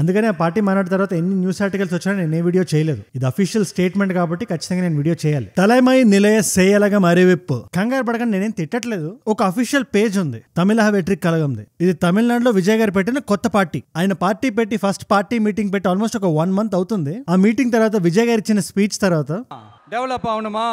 అందుకని ఆ పార్టీ మాట్లాడిన తర్వాత ఎన్ని న్యూస్ ఆర్టికల్స్ వచ్చినా నేను ఏ వీడియో చేయలేదు ఇది అఫీషియల్ స్టేట్మెంట్ కాబట్టి ఖచ్చితంగా నేను వీడియో చేయాలి తలైమై నిలయ సేయలగా మరివిప్పు కంగారు పడకండి నేనేం తిట్టట్లేదు ఒక అఫీషియల్ పేజ్ ఉంది తమిళ వెట్రిక్ కలగంది ఇది తమిళనాడులో విజయ్ గారు పెట్టిన కొత్త పార్టీ ఆయన పార్టీ పెట్టి ఫస్ట్ పార్టీ మీటింగ్ పెట్టి ఆల్మోస్ట్ ఒక వన్ మంత్ అవుతుంది ఆ మీటింగ్ తర్వాత విజయ్ గారు ఇచ్చిన స్పీచ్ తర్వాత డెవలప్ అవునమా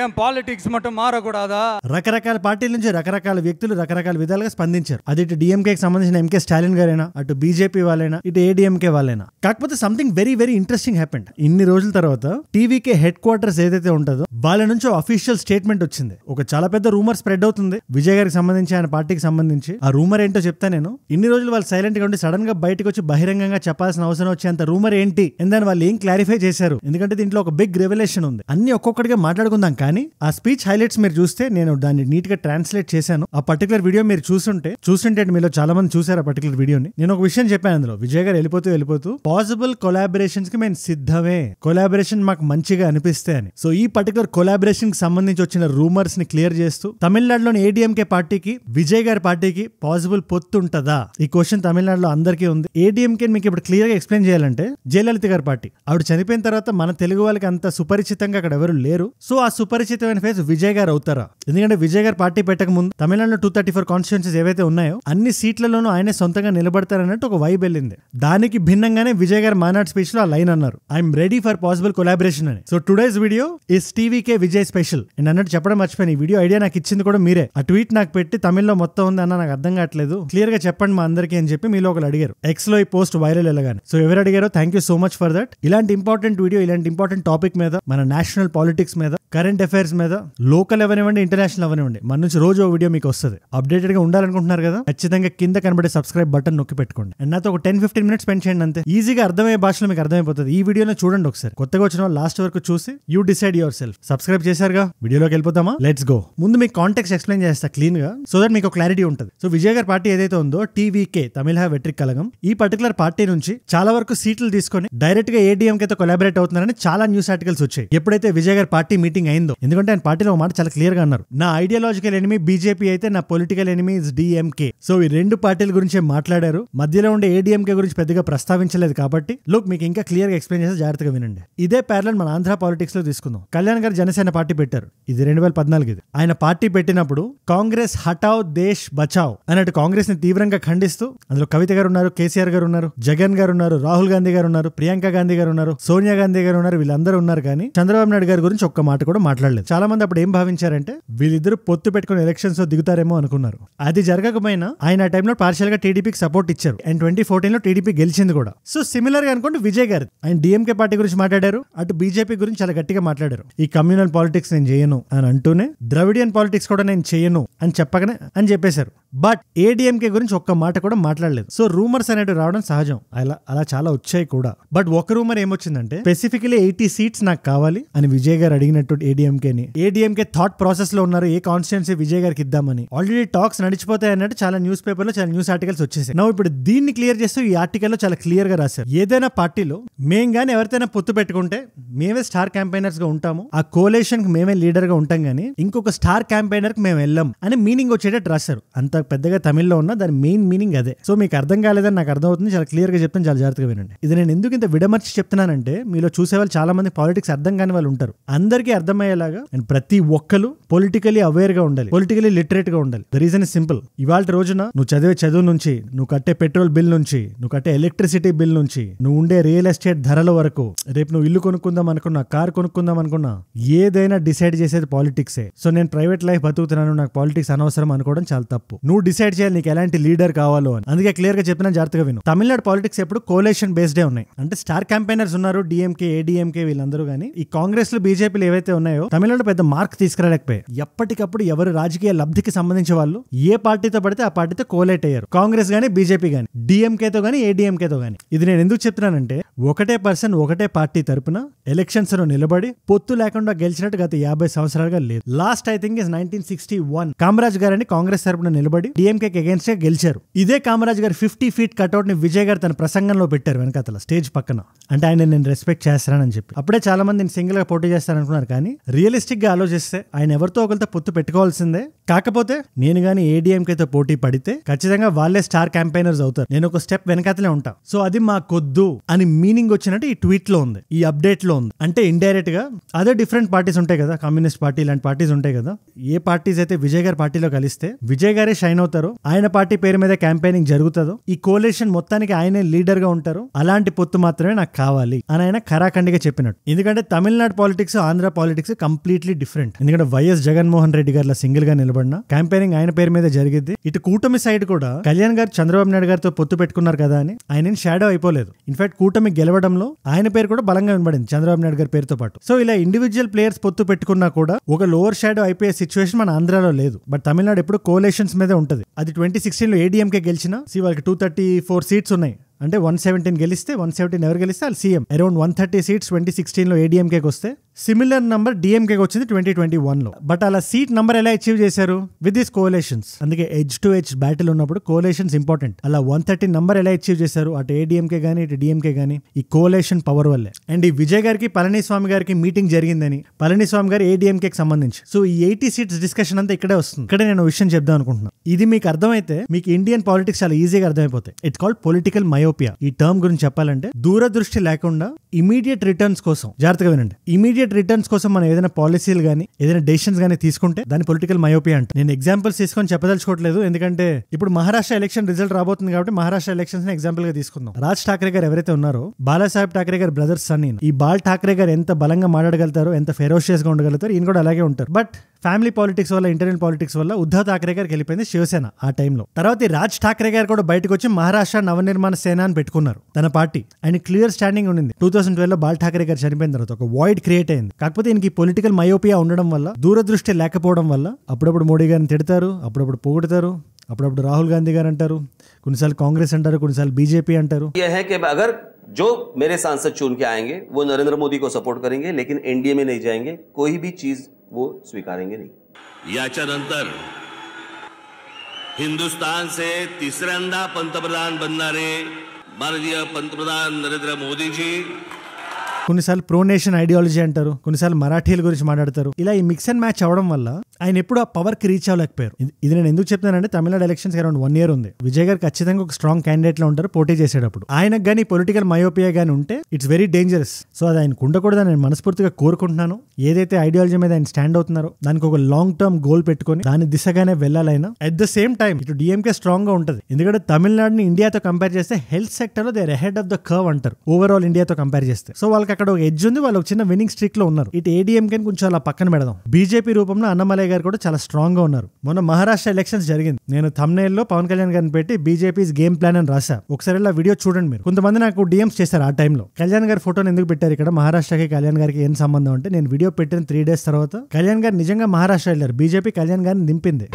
ఏం పాలిటిక్స్ మటం మారకూడదా రకరకాల పార్టీల నుంచి రకరకాల వ్యక్తులు రకరకాల విధాలుగా స్పందించారు అది ఇటు డిఎంకే సంబంధించిన ఎంకే స్టాలిన్ గారైనా అటు బీజేపీ వాళ్ళైనా ఇటు ఏడిఎంకే వాళ్ళైనా కాకపోతే something very very interesting happened ఇన్ని రోజుల తర్వాత టీవీకే హెడ్ క్వార్టర్స్ ఏదైతే ఉంటుందో వాళ్ళ నుంచి అఫీషియల్ స్టేట్మెంట్ వచ్చింది ఒక చాలా పెద్ద రూమర్ స్ప్రెడ్ అవుతుంది విజయ్ గారికి సంబంధించి ఆయన పార్టీకి సంబంధించి ఆ రూమర్ ఏంటో చెప్తా నేను ఇన్ని రోజులు వాళ్ళు సైలెంట్ గా ఉండి సడన్ గా బయటకు వచ్చి బహిరంగంగా చెప్పాల్సిన అవసరం వచ్చేంత రూమర్ ఏంటి ఎందుకని వాళ్ళు ఏం క్లారిఫై చేశారు ఎందుకంటే దీంట్లో ఒక బిగ్ రెవల్యూషన్ ఉంది అన్ని ఒక్కొక్కటిగా మాట్లాడుకుందాం కానీ ఆ స్పీచ్ హైలైట్స్ మీరు చూస్తే నేను దాన్ని నీట్ గా ట్రాన్స్లేట్ చేశాను ఆ పర్టికులర్ వీడియో మీరు చూస్తుంటే చూస్తుంటే మీలో చాలా మంది చూసారు ఆ పర్టికులర్ వీడియోని నేను ఒక విషయం చెప్పాను అందులో విజయ్ గారు వెళ్ళిపోతూ వెళ్ళిపోతూ పాసిబుల్ కొలాబరేషన్స్ కి మేము సిద్ధమే కొలాబరేషన్ మాకు మంచిగా అనిపిస్తే అని సో ఈ పర్టికులర్ కొలాబరేషన్ కి సంబంధించి వచ్చిన రూమర్స్ ని క్లియర్ చేస్తూ తమిళనాడులోని ఏడీఎంకే పార్టీకి విజయ్ గారి పార్టీకి పాసిబుల్ పొత్తు ఉంటుందా ఈ క్వశ్చన్ తమిళనాడులో అందరికీ ఉంది ఏడీఎంకే మీకు ఇప్పుడు క్లియర్ గా ఎక్స్ప్లెయిన్ చేయాలంటే జయలలిత గారి పార్టీ ఆవిడ చనిపోయిన తర్వాత మన తెలుగు వాళ్ళకి అంత సుపరిచితంగా అక్కడ ఎవరు లేరు సో ఆ సుపరిచితమైన ఫేస్ విజయ్ గారు అవుతారా ఎందుకంటే విజయ్ గారు పార్టీ పెట్టక ముందు తమిళనాడులో టూ థర్టీ ఫోర్ కాన్స్టిట్యున్సీస్ ఏవైతే ఉన్నాయో అన్ని సీట్లలోనూ ఆయనే సొంతంగా నిలబడతారన్నట్టు ఒక వైబ్ వెళ్ళింది దానికి భిన్నంగానే విజయ్ గారు మానాడ్ స్పీచ్ లో ఆ లైన్ అన్నారు I'm ready for possible collaboration అని so today's video is TVK Vijay special and అన్నట్టు చెప్పడం మర్చిపోయిన ఈ వీడియో ఐడియా నాకు ఇచ్చింది కూడా మీరే ఆ ట్వీట్ నాకు పెట్టి తమిళ్లో మొత్తం ఉంది అన్న నాకు అర్థం కావట్లేదు క్లియర్ గా చెప్పండి మా అందరికీ అని చెప్పి మీలో ఒకరు అడిగారు ఎక్స్ లో ఈ పోస్ట్ వైరల్ వెళ్ళగానే సో ఎవరు అడిగారో thank you so much for that ఇలాంటి ఇంపార్టెంట్ వీడియో ఇలాంటి ఇంపార్టెంట్ టాపిక్ మీద మన నేషనల్ పాలిటిక్స్ మీద కరెంట్ కరెంట్ అఫైర్స్ మీద లోకల్ అవనివ్వండి ఇంటర్నేషనల్ అవనివ్వండి మన నుంచి రోజు వీడియో మీకు వస్తుంది అప్డేటెడ్ గా ఉండాలనుకుంటున్నారు కదా ఖచ్చితంగా కింద కనబడే సబ్స్క్రైబ్ బటన్ నొక్కి పెట్టుకోండి అండ్ నాతో ఒక టెన్ ఫిఫ్టీన్ మినిట్స్ స్పెండ్ చేయండి అంతే ఈజీగా అర్థమయ్యే భాషలో మీకు అర్థమైపోతుంది ఈ వీడియోలో చూడండి ఒకసారి కొత్తగా వచ్చిన లాస్ట్ వరకు చూసి you decide yourself subscribe చేశారుగా వీడియోలోకి వెళ్ళిపోతామా లెట్స్ గో ముందు మీకు కాంటాక్ట్స్ ఎక్స్ప్లెయిన్ చేస్తా క్లీన్ గా సో దట్ మీకు క్లారిటీ ఉంటుంది సో విజయ్ గారి పార్టీ ఏదైతే ఉందో టీవీకే తమిళ వెట్రిక్ కలగం ఈ పర్టికులర్ పార్టీ నుంచి చాలా వరకు సీట్లు తీసుకొని డైరెక్ట్ గా అయితే కొలాబరేట్ అవుతున్నారని చాలా న్యూస్ ఆర్టికల్స్ వచ్చాయి ఎప్పుడైతే విజయ్ గారి పార్టీ మీటింగ్ అయింది అయిందో ఎందుకంటే ఆయన పార్టీలో మాట చాలా క్లియర్ గా అన్నారు నా ఐడియాలజికల్ ఎనిమి బీజేపీ అయితే నా political enemy is DMK so ఈ రెండు పార్టీల గురించి మాట్లాడారు మధ్యలో ఉండే ఏడీఎంకే గురించి పెద్దగా ప్రస్తావించలేదు కాబట్టి లుక్ మీకు ఇంకా క్లియర్ గా ఎక్స్ప్లెయిన్ చేసి జాగ్రత్తగా వినండి ఇదే ప్యారలన్ మన ఆంధ్ర పాలిటిక్స్ లో తీసుకుందాం కళ్యాణ్ గారు జనసేన పార్టీ పెట్టారు ఇది రెండు వేల పద్నాలుగు ఇది ఆయన పార్టీ పెట్టినప్పుడు కాంగ్రెస్ హటావ్ దేశ్ బచావ్ అన్నట్టు కాంగ్రెస్ ని తీవ్రంగా ఖండిస్తూ అందులో కవిత గారు ఉన్నారు కేసీఆర్ గారు ఉన్నారు జగన్ గారు ఉన్నారు రాహుల్ గాంధీ గారు ఉన్నారు ప్రియాంక గాంధీ గారు ఉన్నారు సోనియా గాంధీ గారు ఉన్నారు వీళ్ళందరూ ఉన్నారు కానీ చంద్రబాబు నాయుడు గారి గురించి ఒక్క మాట కూడా మాట్లాడలేదు చాలా మంది అప్పుడు ఏం భావించారంటే వీళ్ళిద్దరు పొత్తు పెట్టుకుని ఎలక్షన్స్ లో దిగుతారేమో అనుకున్నారు అది జరగకపోయినా ఆయన ఆ టైంలో పార్షియల్ గా టీడీపీకి సపోర్ట్ ఇచ్చారు అండ్ ట్వంటీ ఫోర్టీన్ లో టీడీపీ గెలిచింది కూడా సో సిమిలర్ గా అనుకోండి విజయ్ గారు ఆయన డిఎంకే పార్టీ గురించి మాట్లాడారు అటు బీజేపీ గురించి చాలా గట్టిగా మాట్లాడారు ఈ కమ్యూనల్ పాలిటిక్స్ నేను చేయను అని అంటూనే ద్రవిడియన్ పాలిటిక్స్ కూడా నేను చేయను అని చెప్పగానే అని చెప్పేశారు బట్ ఏడీఎంకే గురించి ఒక్క మాట కూడా మాట్లాడలేదు సో రూమర్స్ అనేవి రావడం సహజం అలా అలా చాలా వచ్చాయి కూడా బట్ ఒక రూమర్ ఏమొచ్చిందంటే స్పెసిఫికలీ ఎయిటీ సీట్స్ నాకు కావాలి అని విజయ్ గారు అడిగినట్టు ని ఏడీఎంకే థాట్ ప్రాసెస్ లో ఉన్నారు ఏ కాన్స్టిట్యున్సీ విజయ్ గారికి ఇద్దామని ఆల్రెడీ టాక్స్ నడిచిపోతాయి అన్నట్టు చాలా న్యూస్ పేపర్ లో చాలా న్యూస్ ఆర్టికల్స్ వచ్చేసాయి నా ఇప్పుడు దీన్ని క్లియర్ చేస్తూ ఈ ఆర్టికల్ లో చాలా క్లియర్ గా రాశారు ఏదైనా పార్టీలో మేం గానీ ఎవరితోనే పొత్తు పెట్టుకుంటే మేమే స్టార్ క్యాంపెయినర్స్ గా ఉంటాము ఆ కోలేషన్ కి మేమే లీడర్ గా ఉంటాం గానీ ఇంకొక స్టార్ క్యాంపెయినర్ కి మేము వెళ్ళాం అని మీనింగ్ వచ్చేటట్టు రాశారు అంతా పెద్దగా తమిళ్లో ఉన్నా దాని మెయిన్ మీనింగ్ అదే సో మీకు అర్థం కాలేదని నాకు అర్థమవుతుంది చాలా క్లియర్ గా చెప్తాను చాలా జాగ్రత్తగా వినండి ఇది నేను ఎందుకు ఇంత విడమర్చి చెప్తున్నానంటే మీలో చూసే వాళ్ళు చాలా మంది పాలిటిక్స్ అర్థం కాని వాళ్ళు ఉంటారు అందరికీ అర్థమయ్యేలాగా అండ్ ప్రతి ఒక్కరు పొలిటికలీ గా ఉండాలి పొలిటికలీ గా ఉండాలి ద రీజన్ ఇస్ సింపుల్ ఇవాళ రోజున నువ్వు చదివే చదువు నుంచి నువ్వు కట్టే పెట్రోల్ బిల్ నుంచి నువ్వు కట్టే ఎలక్ట్రిసిటీ బిల్ నుంచి నువ్వు ఉండే రియల్ ఎస్టేట్ ధరల వరకు రేపు నువ్వు ఇల్లు కొనుక్కుందాం అనుకున్నా కార్ కొనుక్కుందాం అనుకున్నా ఏదైనా డిసైడ్ చేసేది పాలిటిక్సే సో నేను ప్రైవేట్ లైఫ్ బతుకుతున్నాను నాకు పాలిటిక్స్ అనవసరం అనుకోవడం చాలా తప్పు నువ్వు డిసైడ్ చేయాలి నీకు ఎలాంటి లీడర్ కావాలో అని అందుకే క్లియర్ గా చెప్పిన జాగ్రత్తగా విను తమిళనాడు పాలిటిక్స్ ఎప్పుడు కోలేషన్ బేస్డే ఉన్నాయి అంటే స్టార్ క్యాంపెయినర్స్ ఉన్నారు డిఎంకే ఏడిఎంకే వీళ్ళందరూ కానీ ఈ కాంగ్రెస్ లో బీజేపీలు ఏవైతే ఉన్నాయో తమిళనాడు పెద్ద మార్క్ తీసుకురాలేకపోయాయి ఎప్పటికప్పుడు ఎవరు రాజకీయ లబ్ధికి సంబంధించిన వాళ్ళు ఏ పార్టీతో పడితే ఆ పార్టీతో కోలేట్ అయ్యారు కాంగ్రెస్ గానీ బీజేపీ గానీ డిఎంకేతో గానీ ఏడిఎంకేతో గానీ ఇది నేను ఎందుకు చెప్తున్నానంటే ఒకటే పర్సన్ ఒకటే పార్టీ తరపున ఎలక్షన్స్ లో నిలబడి పొత్తు లేకుండా గెలిచినట్టు గత యాభై సంవత్సరాలుగా లేదు last I think is nineteen sixty one Kamaraj గారని కాంగ్రెస్ తరపున నిలబడి నిలబడి డిఎంకే అగేన్స్ట్ గా గెలిచారు ఇదే కామరాజ్ గారి ఫిఫ్టీ ఫీట్ కట్అవుట్ ని విజయ్ గారు తన ప్రసంగంలో పెట్టారు వెనకాతల స్టేజ్ పక్కన అంటే ఆయన నేను రెస్పెక్ట్ చేస్తానని చెప్పి అప్పుడే చాలా మంది సింగిల్ గా పోటీ చేస్తారనుకున్నారు కానీ రియలిస్టిక్ గా ఆలోచిస్తే ఆయన ఎవరితో ఒకరితో పొత్తు పెట్టుకోవాల్సిందే కాకపోతే నేను గానీ తో పోటీ పడితే ఖచ్చితంగా వాళ్ళే స్టార్ క్యాంపెయినర్స్ అవుతారు నేను ఒక స్టెప్ వెనకాతలే ఉంటా సో అది మా కొద్దు అని మీనింగ్ వచ్చినట్టు ఈ ట్వీట్ లో ఉంది ఈ అప్డేట్ లో ఉంది అంటే ఇండైరెక్ట్ గా అదే డిఫరెంట్ పార్టీస్ ఉంటాయి కదా కమ్యూనిస్ట్ పార్టీ ఇలాంటి పార్టీస్ ఉంటాయి కదా ఏ పార్టీస్ అయితే విజయ్ గారి పార్టీలో కలిస్తే విజయ్ గారే షైన్ సైన్ అవుతారు ఆయన పార్టీ పేరు మీద క్యాంపెయినింగ్ జరుగుతుందో ఈ కోలేషన్ మొత్తానికి ఆయనే లీడర్ గా ఉంటారు అలాంటి పొత్తు మాత్రమే నాకు కావాలి అని ఆయన ఖరాఖండిగా చెప్పినట్టు ఎందుకంటే Tamil Nadu politics Andhra politics completely different ఎందుకంటే వైఎస్ జగన్మోహన్ రెడ్డి గారు సింగిల్ గా నిలబడిన క్యాంపెయినింగ్ ఆయన పేరు మీద జరిగింది ఇటు కూటమి సైడ్ కూడా కళ్యాణ్ గారు చంద్రబాబు నాయుడు గారితో పొత్తు పెట్టుకున్నారు కదా అని ఆయన షాడో అయిపోలేదు ఇన్ఫాక్ట్ కూటమి గెలవడంలో ఆయన పేరు కూడా బలంగా వినబడింది చంద్రబాబు నాయుడు గారి పేరుతో పాటు సో ఇలా ఇండివిజువల్ ప్లేయర్స్ పొత్తు పెట్టుకున్నా కూడా ఒక లోవర్ షాడో అయిపోయే సిచ్యువేషన్ మన ఆంధ్రాలో లేదు బట్ తమిళనాడు ఎప్పుడు కోలేషన్స్ మీద ఉంటుంది అది ట్వంటీ సిక్స్టీన్లో ఏడీఎంకే గెలిచిన సి వాళ్ళకి టూ థర్టీ ఫోర్ సీట్స్ ఉన్నాయి అంటే వన్ సెవెంటీన్ గెలిస్తే వన్ సెవెంటీన్ ఎవరు గెలిస్తే వాళ్ళు CM around one thirty seats twenty సిక్స్టీన్లో ఏడీఎంకేకి వస్తే సిమిలర్ నంబర్ డిఎంకే వచ్చింది ట్వంటీ ట్వంటీ వన్ లో బట్ అలా సీట్ నంబర్ ఎలా అచీవ్ చేశారు విత్ దిస్ కోలేషన్స్ అందుకే హెచ్ టు హెచ్ బ్యాటిల్ ఉన్నప్పుడు కోలేషన్స్ ఇంపార్టెంట్ అలా వన్ థర్టీ నంబర్ ఎలా అచీవ్ చేశారు అటు ఏడిఎంకే కానీ ఇటు డిఎంకే కానీ ఈ కోలేషన్ పవర్ వల్లే అండ్ ఈ విజయ్ గారికి పళనిస్వామి గారికి మీటింగ్ జరిగిందని పళనిస్వామి గారు ఏడిఎంకేకి సంబంధించి సో ఈ ఎయిటీ సీట్స్ డిస్కషన్ అంతా ఇక్కడే వస్తుంది ఇక్కడ నేను విషయం చెప్దాం అనుకుంటున్నాను ఇది మీకు అర్థమైతే మీకు ఇండియన్ పాలిటిక్స్ చాలా ఈజీగా అర్థమైపోతాయి ఇట్ కాల్డ్ పొలిటికల్ మయోపియా ఈ టర్మ్ గురించి చెప్పాలంటే దూరదృష్టి లేకుండా ఇమీడియట్ రిటర్న్స్ కోసం జాగ్రత్తగా వినండి ఇమీడియట్ ఇమీడియట్ రిటర్న్స్ కోసం మనం ఏదైనా పాలసీలు కానీ ఏదైనా డెసిషన్స్ కానీ తీసుకుంటే దాని పొలిటికల్ మయోపీ అంట నేను ఎగ్జాంపుల్స్ తీసుకొని చెప్పదలుచుకోవట్లేదు ఎందుకంటే ఇప్పుడు మహారాష్ట్ర ఎలక్షన్ రిజల్ట్ రాబోతుంది కాబట్టి మహారాష్ట్ర ఎలక్షన్స్ ఎగ్జాంపుల్ గా తీసుకుందాం రాజ్ ఠాక్రే గారు ఎవరైతే ఉన్నారో బాలాసాహెబ్ ఠాక్రే గారు బ్రదర్స్ సన్ ఈ బాల్ ఠాక్రే గారు ఎంత బలంగా మాట్లాడగలుగుతారో ఎంత ఫెరోషియస్ గా ఉండగలుగుతారు ఈయన కూడా అలాగే ఉంటారు బట్ ఫ్యామిలీ పాలిటిక్స్ వల్ల ఇంటర్నల్ పాలిటిక్స్ వల్ల ఉద్ధవ్ థాక్రే గారికి వెళ్ళిపోయింది శివసేన ఆ టైంలో తర్వాత రాజ్ ఠాక్రే గారు కూడా బయటకు వచ్చి మహారాష్ట్ర నవనిర్మాణ సేన అని పెట్టుకున్నారు తన పార్టీ ఆయన క్లియర్ స్టాండింగ్ ఉండింది టూ థౌసండ్ ట్వెల్వ్ లో బాల్ ఠాక్రే గారు చనిపోయిన తర్వాత ఒక వాయిడ్ క్రియేట్ అయింది కాకపోతే ఈయనకి పొలిటికల్ మయోపియా ఉండడం వల్ల దూరదృష్టి లేకపోవడం వల్ల అప్పుడప్పుడు మోడీ గారిని తిడతారు అప్పుడప్పుడు పొగుడతారు అప్పుడప్పుడు రాహుల్ గాంధీ గారు అంటారు కొన్నిసార్లు కాంగ్రెస్ అంటారు కొన్నిసార్లు బీజేపీ అంటారు అగర్ जो मेरे सांसद चुन के आएंगे वो नरेंद्र मोदी को सपोर्ट करेंगे लेकिन एनडीए में नहीं जाएंगे कोई भी चीज वो स्वीकारेंगे नहीं याच्यानंतर हिंदुस्थानचे तिसऱ्यांदा पंतप्रधान बनणारे भारतीय पंतप्रधान नरेंद्र మోదీజీ కొన్నిసార్లు ప్రో నేషన్ ఐడియాలజీ అంటారు కొన్నిసార్లు మరాఠీల గురించి మాట్లాడతారు ఇలా ఈ మిక్స్ అండ్ మ్యాచ్ అవడం వల్ల ఆయన ఎప్పుడు ఆ పవర్కి రీచ్ అవ్వలేకపోయారు ఇది నేను ఎందుకు చెప్తున్నానంటే Tamil Nadu elections around one year ఉంది విజయ్ గారు ఖచ్చితంగా ఒక స్ట్రాంగ్ క్యాండిడేట్ లో ఉంటారు పోటీ చేసేటప్పుడు ఆయనకు కానీ పొలిటికల్ మయోపియా కానీ ఉంటే ఇట్స్ వెరీ డేంజరస్ సో అది ఆయనకు ఉండకూడదని నేను మనస్ఫూర్తిగా కోరుకుంటున్నాను ఏదైతే ఐడియాలజీ మీద ఆయన స్టాండ్ అవుతున్నారో దానికి ఒక లాంగ్ టర్మ్ గోల్ పెట్టుకుని దాని దిశగానే వెళ్ళాలైనా అట్ ద సేమ్ టైం ఇటు డిఎంకే స్ట్రాంగ్ గా ఉంటుంది ఎందుకంటే తమిళనాడుని ఇండియాతో కంపేర్ చేస్తే హెల్త్ సెక్టర్ లో they head of the curve అంటారు ఓవరాల్ ఇండియాతో కంపేర్ చేస్తే సో వాళ్ళకి అక్కడ ఒక ఎడ్జ్ ఉంది వాళ్ళు ఒక చిన్న విన్నింగ్ స్ట్రీక్ లో ఉన్నారు ఇటు ఏడిఎంకే కొంచెం అలా పక్కన పెడదాం బీజేపీ రూపంలో అన్నమలై గారు కూడా చాలా స్ట్రాంగ్గా ఉన్నారు మొన్న మహారాష్ట్ర ఎలక్షన్స్ జరిగింది నేను లో పవన్ కళ్యాణ్ గారిని పెట్టి బీజేపీ గేమ్ ప్లాన్ అని రాశా ఒకసారి ఇలా వీడియో చూడండి మీరు కొంతమంది నాకు డిఎమ్స్ చేశారు ఆ టైంలో కళ్యాణ్ గారి ఫోటోని ఎందుకు పెట్టారు ఇక్కడ మహారాష్ట్రకి కళ్యాణ్ గారికి ఏం సంబంధం అంటే నేను వీడియో పెట్టిన త్రీ డేస్ తర్వాత కళ్యాణ్ గారు నిజంగా మహారాష్ట్ర వెళ్ళారు బీజేపీ కళ్యాణ్ గారిని దింపింది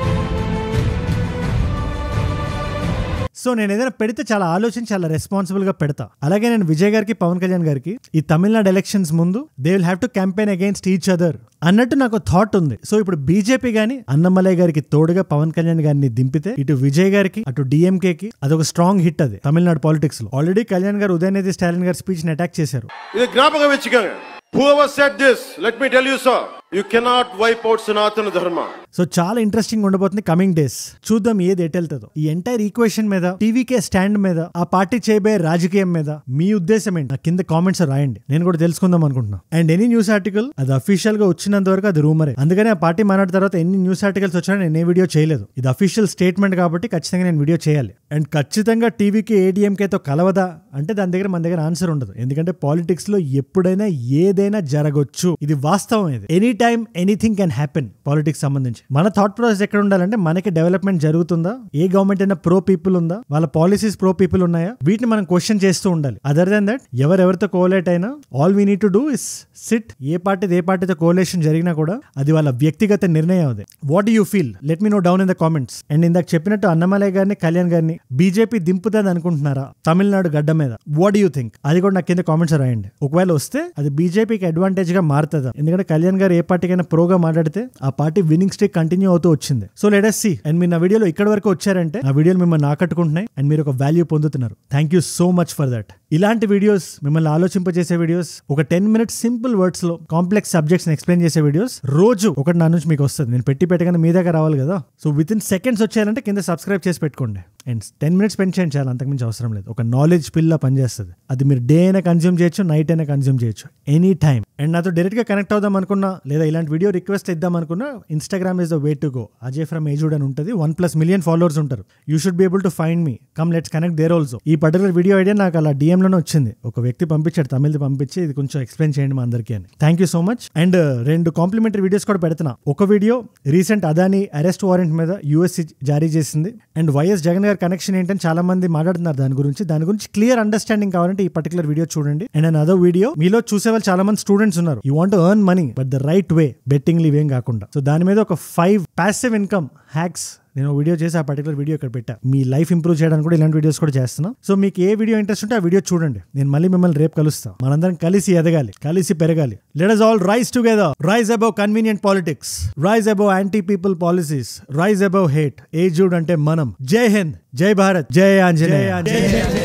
సో నేను ఏదైనా పెడితే చాలా ఆలోచించి చాలా రెస్పాన్సిబుల్ గా పెడతా అలాగే నేను విజయ్ గారికి పవన్ కళ్యాణ్ గారికి ఈ తమిళనాడు ఎలక్షన్స్ ముందు they will have to campaign against each other అన్నట్టు నాకు థాట్ ఉంది సో ఇప్పుడు బీజేపీ గాని అన్నమలయ్య గారికి తోడుగా పవన్ కళ్యాణ్ గారిని దింపితే ఇటు విజయ్ గారికి అటు డిఎంకే కి అదొక స్ట్రాంగ్ హిట్ అది తమిళనాడు పాలిటిక్స్ లో ఆల్రెడీ కళ్యాణ్ గారు ఉదయనిధి స్టాలిన్ గారి స్పీచ్ ని అటాక్ చేశారు ఇది జ్ఞాపకం వెచ్చుకోండి Whoever said this, let me tell you, sir, you cannot wipe out Sanatana Dharma. So చాలా ఇంట్రెస్టింగ్ ఉండబోతుంది కమింగ్ డేస్ చూద్దాం ఏది ఎటెళ్తుందో ఈ ఎంటైర్ ఈక్వేషన్ మీద టీవీకే స్టాండ్ మీద ఆ పార్టీ చేయబోయే రాజకీయం మీద మీ ఉద్దేశం ఏంటి నా కింద కామెంట్స్ రాయండి నేను కూడా తెలుసుకుందాం అనుకుంటున్నా అండ్ ఎనీ న్యూస్ ఆర్టికల్ అది అఫీషియల్ గా వచ్చినంత వరకు అది రూమరే అందుకని ఆ పార్టీ మాట్లాడిన తర్వాత ఎన్ని న్యూస్ ఆర్టికల్స్ వచ్చినా నేను ఏ వీడియో చేయలేదు ఇది అఫీషియల్ స్టేట్మెంట్ కాబట్టి ఖచ్చితంగా నేను వీడియో చేయాలి అండ్ ఖచ్చితంగా టీవీకి ఏడీఎంకేతో కలవదా అంటే దాని దగ్గర మన దగ్గర ఆన్సర్ ఉండదు ఎందుకంటే పాలిటిక్స్ లో ఎప్పుడైనా ఏదైనా జరగొచ్చు ఇది వాస్తవం ఇది any time anything can happen politics సంబంధించి గురించి మన థాట్ ప్రాసెస్ ఎక్కడ ఉండాలంటే మనకి డెవలప్మెంట్ జరుగుతుందా ఏ గవర్నమెంట్ అయినా ప్రో పీపుల్ ఉందా వాళ్ళ పాలసీస్ ప్రో పీపుల్ ఉన్నాయా వీటిని మనం క్వశ్చన్ చేస్తూ ఉండాలి అదర్ దెన్ దట్ ఎవరెవరితో కోలేట్ అయినా all we need to do is sit ఏ పార్టీ ఏ పార్టీతో కోలేషన్ జరిగినా కూడా అది వాళ్ళ వ్యక్తిగత నిర్ణయం అది what you feel let me know down in the comments and ఇందాక చెప్పినట్టు అన్నమలయ్య గారిని కళ్యాణ్ గారిని బీజేపీ దింపుతుంది అనుకుంటున్నారా తమిళనాడు గడ్డ మీద వాట్ యూ థింక్ అది కూడా నాకు కింద కామెంట్స్ రాయండి ఒకవేళ వస్తే అది బీజేపీకి అడ్వాంటేజ్ గా మారుతుందా ఎందుకంటే కళ్యాణ్ గారు ఏ పార్టీకైనా ప్రోగా మాట్లాడితే ఆ party winning streak topic continue అవుతూ వచ్చింది సో లెటెస్ సి అండ్ మీరు నా వీడియోలో ఇక్కడ వరకు వచ్చారంటే నా వీడియోలు మిమ్మల్ని ఆకట్టుకుంటున్నాయి అండ్ మీరు ఒక వాల్యూ పొందుతున్నారు thank you so much for that ఇలాంటి వీడియోస్ మిమ్మల్ని ఆలోచింపజేసే వీడియోస్ ఒక టెన్ మినిట్స్ సింపుల్ వర్డ్స్ లో కాంప్లెక్స్ సబ్జెక్ట్స్ ఎక్స్ప్లెయిన్ చేసే వీడియోస్ రోజు ఒకటి నా నుంచి మీకు వస్తుంది నేను పెట్టి పెట్టగానే మీ దగ్గర రావాలి కదా సో విత్ ఇన్ సెకండ్స్ వచ్చారంటే కింద సబ్స్క్రైబ్ చేసి పెట్టుకోండి అండ్ టెన్ మినిట్స్ స్పెండ్ చేయండి చాలా అంతకుమించి అవసరం లేదు ఒక నాలెడ్జ్ పిల్ల పనిచేస్తుంది అది మీరు డే అయినా కన్జ్యూమ్ చేయొచ్చు నైట్ అయినా కన్జ్యూమ్ చేయొచ్చు ఎనీ టైం అండ్ నాతో డైరెక్ట్గా కనెక్ట్ అవుదాం అనుకున్నా లేదా ఇలాంటి వీడియో రిక్వెస్ట్ ఇద్దాం అనుకున్నా Instagram from is the way to go Ajay from ఏజుడ్ అని ఉంటుంది వన్ ప్లస్ మిలియన్ ఫాలోవర్స్ ఉంటారు you should be able to find me come let's connect there also ఈ పర్టికులర్ వీడియో ఐడియా నాకు అలా డిఎం లోనే వచ్చింది ఒక వ్యక్తి పంపించాడు తమిళది పంపించి ఇది కొంచెం ఎక్స్ప్లెయిన్ చేయండి మా అందరికీ అని thank you so much and రెండు కాంప్లిమెంటరీ వీడియోస్ కూడా పెడుతున్నా ఒక video recent Adani arrest warrant మీద యూఎస్సీ జారీ చేసింది అండ్ వైఎస్ జగన్ గారి కనెక్షన్ ఏంటని చాలా మంది మాట్లాడుతున్నారు దాని గురించి దాని గురించి క్లియర్ అండర్స్టాండింగ్ కావాలంటే ఈ పర్టికులర్ వీడియో చూడండి అండ్ అండ్ అదో వీడియో మీలో చూసే వాళ్ళు చాలా మంది స్టూడెంట్స్ ఉన్నారు you want earn money but the right way betting ఏం కాకుండా సో దాని మీద ఒక ఫైవ్ ప్యాసివ్ ఇన్కమ్ హ్యాక్స్ నేను వీడియో చేసి ఆ పర్టికులర్ వీడియో ఇక్కడ పెట్టా మీ లైఫ్ ఇంప్రూవ్ చేయడానికి కూడా ఇలాంటి వీడియోస్ కూడా చేస్తున్నా సో మీకు ఏ వీడియో ఇంట్రెస్ట్ ఉంటే ఆ వీడియో చూడండి నేను మళ్ళీ మిమ్మల్ని రేపు కలుస్తాను మనందరం కలిసి ఎదగాలి కలిసి పెరగాలి let us all rise together rise above convenient politics rise above anti people policies rise above hate ఏజ్యూడ్ అంటే మనం జై హింద్ జై భారత్ జై ఆంజనేయ